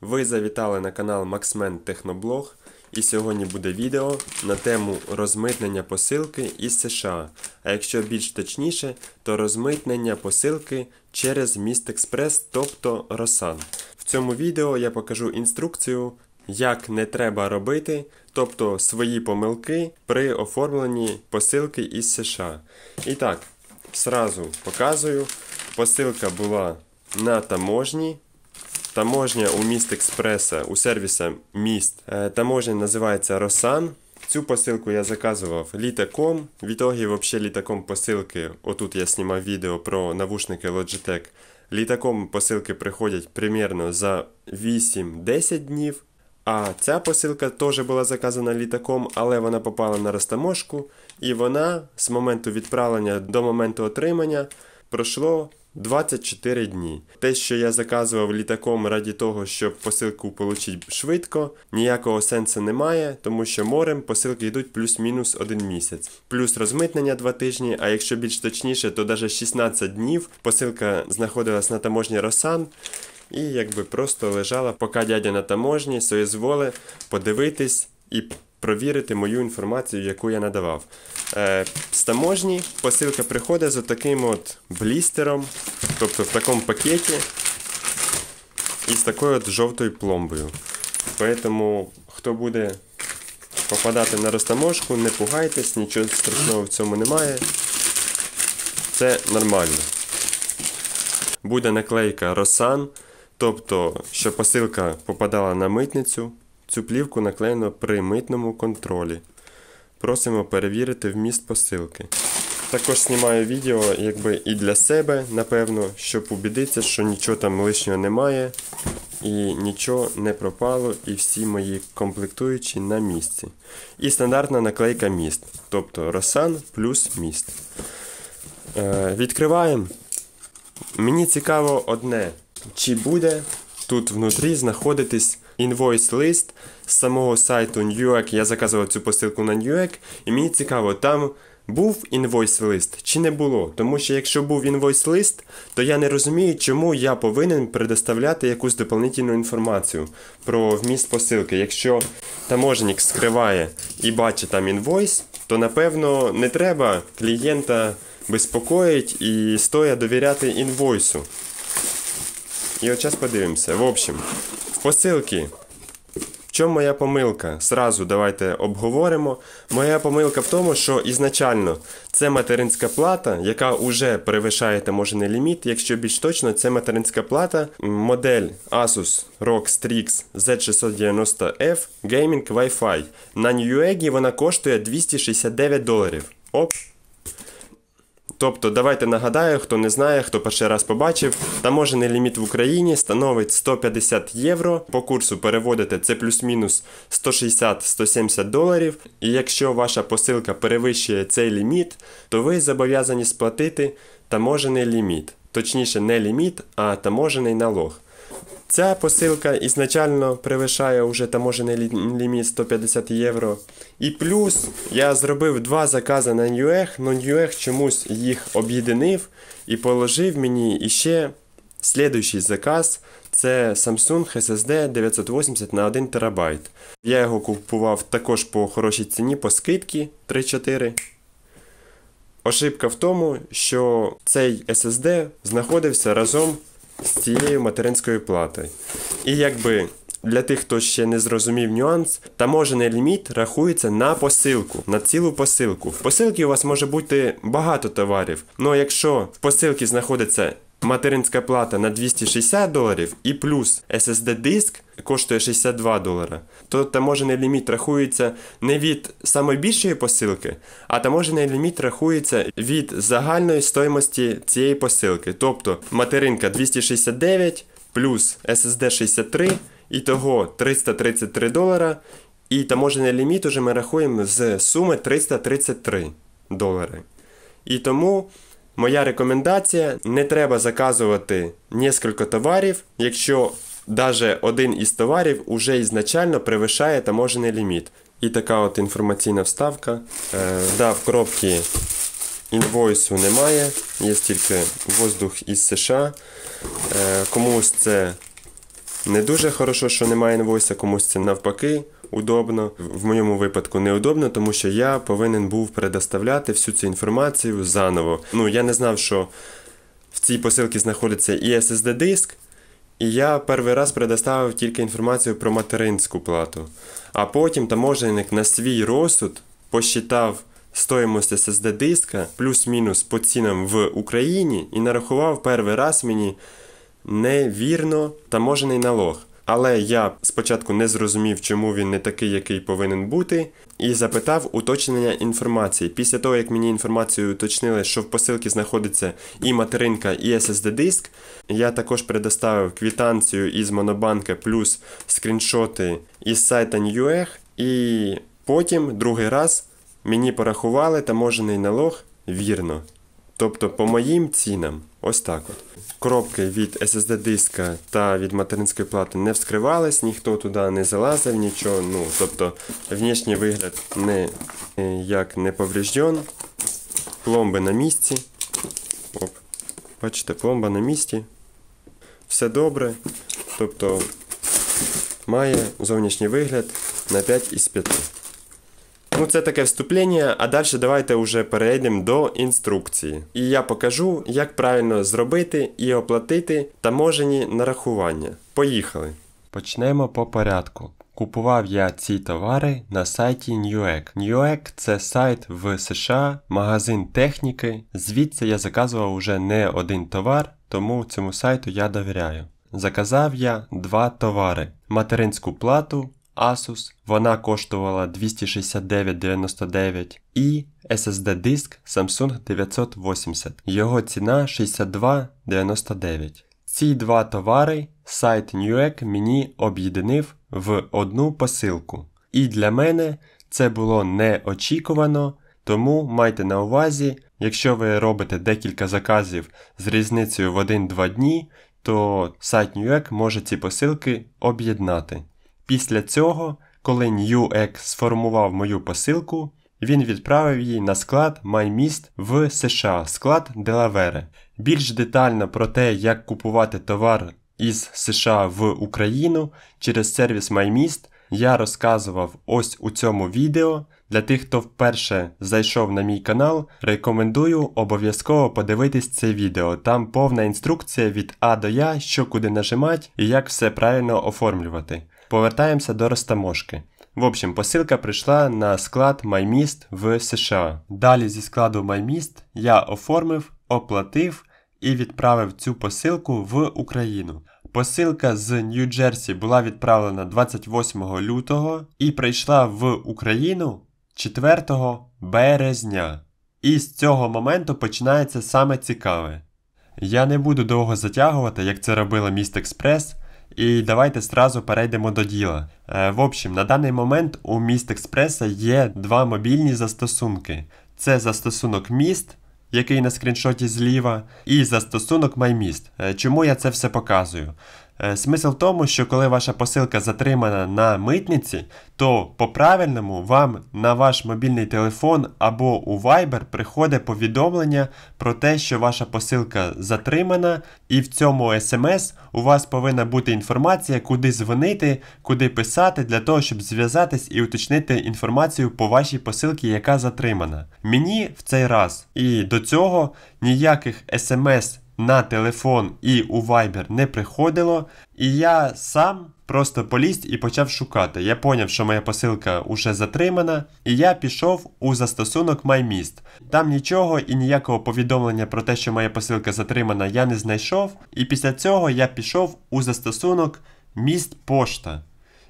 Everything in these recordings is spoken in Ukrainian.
Ви завітали на канал Maxman Техноблог і сьогодні буде відео на тему розмитнення посилки із США, а якщо більш точніше, то розмитнення посилки через Міст Експрес, тобто Росан. В цьому відео я покажу інструкцію, як не треба робити, тобто свої помилки при оформленні посилки із США. І так, сразу показую, посилка була на таможні таможня у міст експреса у сервіса міст. Е, таможня називається Росан. Цю посилку я заказував літаком. В ітогі, взагалі, літаком посилки. Отут я знімав відео про навушники Logitech. Літаком посилки приходять примерно за 8-10 днів. А ця посилка теж була заказана літаком, але вона попала на розтаможку. І вона з моменту відправлення до моменту отримання пройшло 24 дні. Те, що я заказував літаком раді того, щоб посилку отримати швидко, ніякого сенсу немає, тому що морем посилки йдуть плюс-мінус один місяць, плюс розмитнення 2 тижні. А якщо більш точніше, то навіть 16 днів посилка знаходилась на таможні Росан. І якби просто лежала, поки дядя на таможні соїзволи подивитись і провірити мою інформацію, яку я надавав. Е, З таможні посилка приходить з отаким от блістером, тобто в такому пакеті і з такою от жовтою пломбою. Тому, хто буде попадати на розтаможку, не пугайтесь, нічого страшного в цьому немає. Це нормально. Буде наклейка Росан, тобто, що посилка попадала на митницю. Цю плівку наклеєно при митному контролі. Просимо перевірити вміст посилки. Також знімаю відео якби і для себе, напевно, щоб убідитися, що нічого там лишнього немає і нічого не пропало, і всі мої комплектуючі на місці. І стандартна наклейка міст. Тобто Росан плюс міст. Е, Відкриваємо. Мені цікаво одне, чи буде тут внутрі знаходитись інвойс-лист з самого сайту Newegg, я заказував цю посилку на Ньюек, і мені цікаво, там був інвойс-лист чи не було. Тому що якщо був інвойс-лист, то я не розумію, чому я повинен предоставляти якусь дополнительну інформацію про вміст посилки. Якщо таможник скриває і бачить там інвойс, то напевно не треба клієнта безпокоїти і стоя довіряти інвойсу. І от час подивимося. В общем, Посилки. В чому моя помилка? Сразу давайте обговоримо. Моя помилка в тому, що ізначально це материнська плата, яка вже перевищає таможений ліміт. Якщо більш точно, це материнська плата, модель Asus ROG Strix Z690F Gaming Wi-Fi. На Newegg вона коштує 269 доларів. Оп! Тобто, давайте нагадаю, хто не знає, хто перший раз побачив, таможений ліміт в Україні становить 150 євро. По курсу переводите це плюс-мінус 160-170 доларів. І якщо ваша посилка перевищує цей ліміт, то ви зобов'язані сплатити таможений ліміт, точніше, не ліміт, а таможений налог. Ця посилка ізначально превишає уже таможений ліміт 150 євро. І плюс я зробив два закази на Ньюех, але Ньюех чомусь їх об'єдинив і положив мені іще слідуючий заказ це Samsung SSD 980 на 1 ТБ. Я його купував також по хорошій ціні, по скидці 3-4. Ошибка в тому, що цей SSD знаходився разом з цією материнською платою. І якби для тих, хто ще не зрозумів нюанс, таможений ліміт рахується на посилку, на цілу посилку. В посилці у вас може бути багато товарів, ну, але якщо в посилці знаходиться Материнська плата на 260 доларів і плюс SSD-диск коштує 62 долара, то таможений ліміт рахується не від найбільшої посилки, а таможений ліміт рахується від загальної стоїмості цієї посилки. Тобто материнка 269 плюс SSD 63 і того 333 долара. І таможений ліміт уже ми рахуємо з суми 333 долари. І тому. Моя рекомендація: не треба заказувати несколько товарів, якщо даже один із товарів уже ізначально превышає таможений ліміт. І така от інформаційна вставка. Е, да, в коробці інвойсу немає, є тільки воздух із США. Е, комусь це не дуже хорошо, що немає інвойса, комусь це навпаки удобно, в моєму випадку неудобно, тому що я повинен був предоставляти всю цю інформацію заново. Ну я не знав, що в цій посилці знаходиться і SSD-диск. І я перший раз предоставив тільки інформацію про материнську плату. А потім таможенник на свій розсуд посчитав стоїмость SSD диска плюс-мінус по цінам в Україні і нарахував перший раз мені невірно таможений налог. Але я спочатку не зрозумів, чому він не такий, який повинен бути, і запитав уточнення інформації. Після того, як мені інформацію уточнили, що в посилці знаходиться і материнка, і SSD-диск, я також предоставив квітанцію із Монобанка плюс скріншоти із сайта NewEg, і потім другий раз мені порахували таможений налог вірно. Тобто по моїм цінам. Ось так от. Коробки від SSD-диска та від материнської плати не вскривались, ніхто туди не залазив, нічого. Ну, Тобто внешній вигляд не, е, як не поврежден. Пломби на місці. Оп. Бачите, пломба на місці. Все добре. Тобто має зовнішній вигляд на 5 із 5. Ну, це таке вступлення, а далі давайте вже перейдемо до інструкції. І я покажу, як правильно зробити і оплатити таможені нарахування. Поїхали! Почнемо по порядку. Купував я ці товари на сайті Newegg. Newegg – це сайт в США, магазин техніки. Звідси я заказував уже не один товар, тому цьому сайту я довіряю. Заказав я два товари: материнську плату Asus, вона коштувала 269,99 і SSD диск Samsung 980. Його ціна 62,99. Ці два товари сайт Newegg мені об'єдинив в одну посилку. І для мене це було неочікувано, тому майте на увазі, якщо ви робите декілька заказів з різницею в 1-2 дні, то сайт Newegg може ці посилки об'єднати. Після цього, коли NewEg сформував мою посилку, він відправив її на склад MyMist в США, склад Делавере. Більш детально про те, як купувати товар із США в Україну через сервіс MyMist, я розказував ось у цьому відео. Для тих, хто вперше зайшов на мій канал, рекомендую обов'язково подивитись це відео. Там повна інструкція від А до Я, що куди нажимати і як все правильно оформлювати. Повертаємося до розтаможки. В общем, посилка прийшла на склад MyMist в США. Далі зі складу MyMist я оформив, оплатив і відправив цю посилку в Україну. Посилка з Нью-Джерсі була відправлена 28 лютого і прийшла в Україну 4 березня. І з цього моменту починається саме цікаве. Я не буду довго затягувати, як це робила Міст Експрес. І давайте сразу перейдемо до діла. Е, в общем, на даний момент у міст експреса є два мобільні застосунки. Це застосунок міст, який на скріншоті зліва, і застосунок MyMist. Е, чому я це все показую? Е, смисл в тому, що коли ваша посилка затримана на митниці, то по-правильному вам на ваш мобільний телефон або у Viber приходить повідомлення про те, що ваша посилка затримана, і в цьому смс у вас повинна бути інформація, куди дзвонити, куди писати, для того, щоб зв'язатись і уточнити інформацію по вашій посилці, яка затримана. Мені в цей раз і до цього ніяких смс на телефон і у Viber не приходило. І я сам просто поліз і почав шукати. Я поняв, що моя посилка уже затримана, і я пішов у застосунок MyMist. Там нічого і ніякого повідомлення про те, що моя посилка затримана, я не знайшов. І після цього я пішов у застосунок Міст Пошта.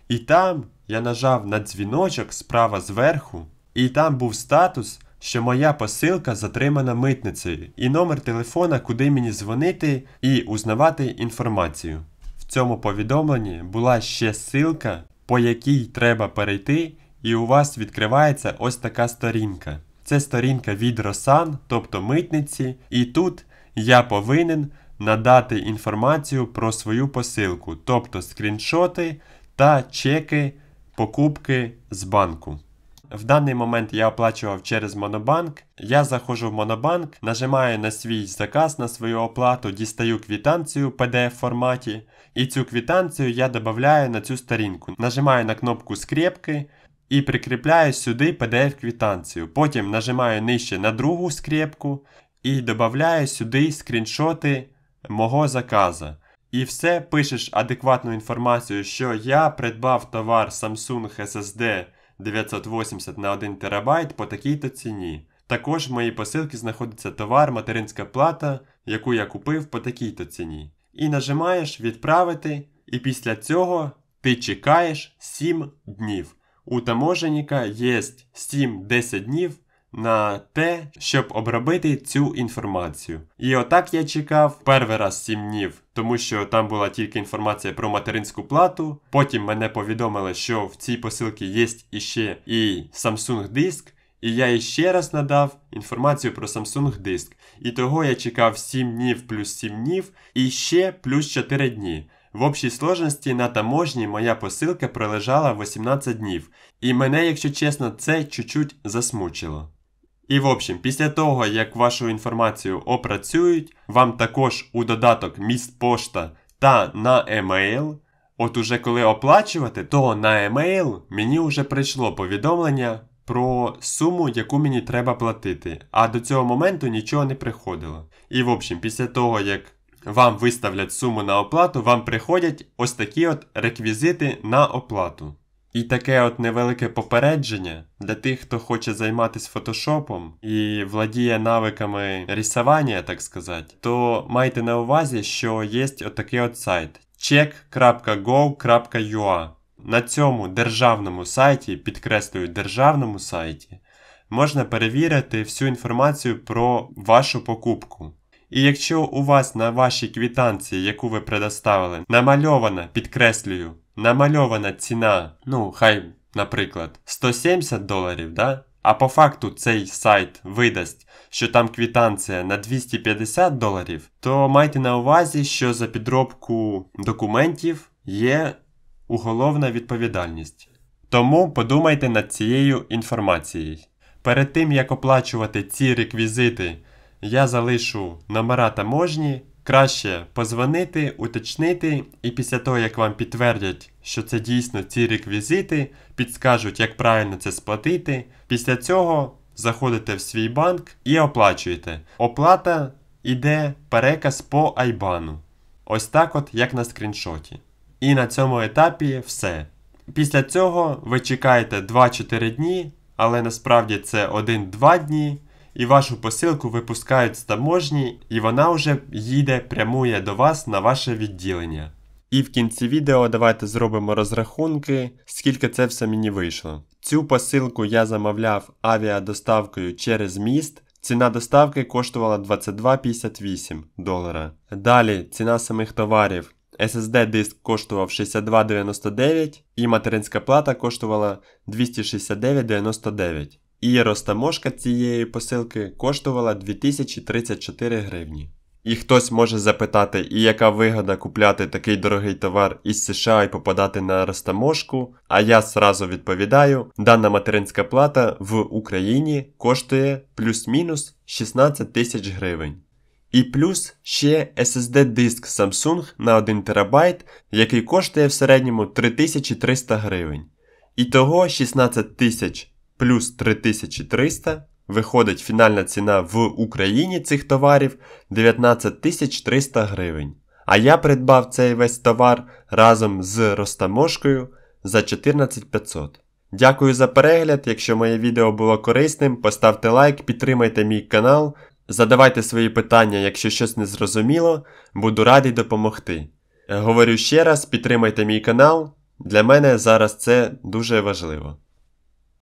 І там я нажав на дзвіночок справа зверху, і там був статус що моя посилка затримана митницею, і номер телефона, куди мені дзвонити і узнавати інформацію. В цьому повідомленні була ще ссылка, по якій треба перейти, і у вас відкривається ось така сторінка. Це сторінка від Росан, тобто митниці, і тут я повинен надати інформацію про свою посилку, тобто скріншоти та чеки покупки з банку. В даний момент я оплачував через Монобанк. Я заходжу в Монобанк, нажимаю на свій заказ, на свою оплату, дістаю квітанцію в PDF форматі. І цю квітанцію я додаю на цю сторінку. Нажимаю на кнопку скрепки і прикріпляю сюди PDF-квітанцію. Потім нажимаю нижче на другу скрепку і додаю сюди скріншоти мого заказу. І все, пишеш адекватну інформацію, що я придбав товар Samsung SSD. 980 на 1 ТБ по такій-то ціні. Також в моїй посилці знаходиться товар, материнська плата, яку я купив по такій-то ціні. І нажимаєш відправити, і після цього ти чекаєш 7 днів. У таможеніка є 7-10 днів на те, щоб обробити цю інформацію. І отак я чекав перший раз 7 днів, тому що там була тільки інформація про материнську плату. Потім мене повідомили, що в цій посилці є іще і Samsung диск. І я іще раз надав інформацію про Samsung диск. І того я чекав 7 днів плюс 7 днів і ще плюс 4 дні. В общій сложності на таможні моя посилка пролежала 18 днів, і мене, якщо чесно, це чуть-чуть засмучило. І в общем, після того, як вашу інформацію опрацюють, вам також у додаток міст пошта та на емейл. От уже коли оплачувати, то на емейл мені вже прийшло повідомлення про суму, яку мені треба платити. А до цього моменту нічого не приходило. І в общем, після того, як вам виставлять суму на оплату, вам приходять ось такі от реквізити на оплату. І таке от невелике попередження для тих, хто хоче займатися фотошопом і владіє навиками рисування, так сказати, то майте на увазі, що є отакий от сайт check.go.ua. На цьому державному сайті, підкреслюю державному сайті, можна перевірити всю інформацію про вашу покупку. І якщо у вас на вашій квітанції, яку ви предоставили, намальована, підкреслюю намальована ціна, ну, хай, наприклад, 170 доларів, да? а по факту цей сайт видасть, що там квітанція на 250 доларів, то майте на увазі, що за підробку документів є уголовна відповідальність. Тому подумайте над цією інформацією. Перед тим як оплачувати ці реквізити, я залишу номера таможні Краще позвонити, уточнити, і після того, як вам підтвердять, що це дійсно ці реквізити, підскажуть, як правильно це сплатити. Після цього заходите в свій банк і оплачуєте. Оплата йде переказ по Айбану. Ось так от, як на скріншоті. І на цьому етапі все. Після цього ви чекаєте 2-4 дні, але насправді це 1-2 дні і вашу посилку випускають з таможні, і вона вже їде прямує до вас на ваше відділення. І в кінці відео давайте зробимо розрахунки, скільки це все мені вийшло. Цю посилку я замовляв авіадоставкою через міст. Ціна доставки коштувала 22,58 долара. Далі ціна самих товарів. SSD-диск коштував 62,99 і материнська плата коштувала 269,99 і розтаможка цієї посилки коштувала 2034 гривні. І хтось може запитати, і яка вигода купляти такий дорогий товар із США і попадати на розтаможку. А я сразу відповідаю: дана материнська плата в Україні коштує плюс-мінус 16 тисяч гривень. І плюс ще SSD-диск Samsung на 1 ТБ, який коштує в середньому 3300 гривень. І того 16 тисяч плюс 3300. Виходить фінальна ціна в Україні цих товарів 19300 гривень. А я придбав цей весь товар разом з розтаможкою за 14500. Дякую за перегляд. Якщо моє відео було корисним, поставте лайк, підтримайте мій канал, задавайте свої питання, якщо щось не зрозуміло, буду радий допомогти. Говорю ще раз, підтримайте мій канал. Для мене зараз це дуже важливо.